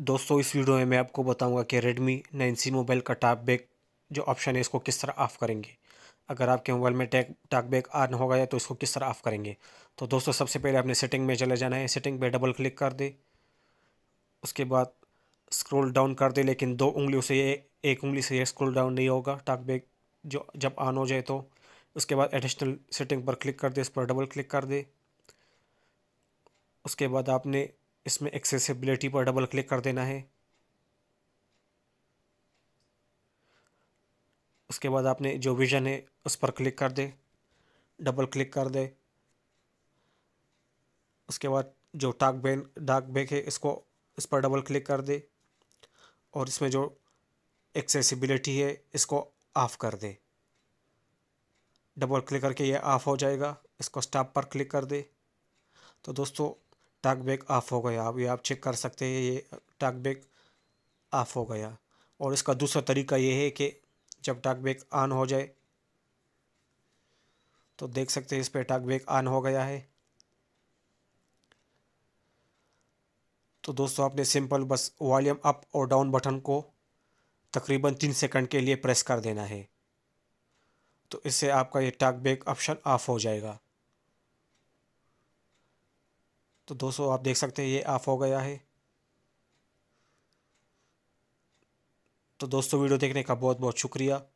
दोस्तों इस वीडियो में मैं आपको बताऊंगा कि Redmi 9C मोबाइल का टाप बैक जो ऑप्शन है इसको किस तरह ऑफ़ करेंगे अगर आपके मोबाइल में टैग टाक बैक ऑन हो गया तो इसको किस तरह ऑफ़ करेंगे तो दोस्तों सबसे पहले आपने सेटिंग में चले जाना है सेटिंग पे डबल क्लिक कर दे उसके बाद स्क्रॉल डाउन कर दे लेकिन दो उंगलियों से ये एक उंगली से ये स्क्रोल डाउन नहीं होगा टाक बैक जो जब ऑन हो जाए तो उसके बाद एडिशनल सेटिंग पर क्लिक कर दे इस पर डबल क्लिक कर दे उसके बाद आपने इसमें एक्सेसिबिलिटी पर डबल क्लिक कर देना है उसके बाद आपने जो विज़न है उस पर क्लिक कर दे डबल क्लिक कर दे उसके बाद जो टाक बैन डाक बैग है इसको इस पर डबल क्लिक कर दे और इसमें जो एक्सेसिबिलिटी है इसको ऑफ़ कर दे डबल क्लिक करके ये ऑफ़ हो जाएगा इसको स्टॉप पर क्लिक कर दे तो दोस्तों टाक बैग ऑफ हो गया अब आप चेक कर सकते हैं ये टाक बैग ऑफ हो गया और इसका दूसरा तरीका ये है कि जब टाक बैग ऑन हो जाए तो देख सकते हैं इस पर टाक बैग ऑन हो गया है तो दोस्तों आपने सिंपल बस वॉल्यूम अप और डाउन बटन को तकरीबन तीन सेकंड के लिए प्रेस कर देना है तो इससे आपका ये टाक बैग ऑप्शन ऑफ हो जाएगा तो दोस्तों आप देख सकते हैं ये ऑफ़ हो गया है तो दोस्तों वीडियो देखने का बहुत बहुत शुक्रिया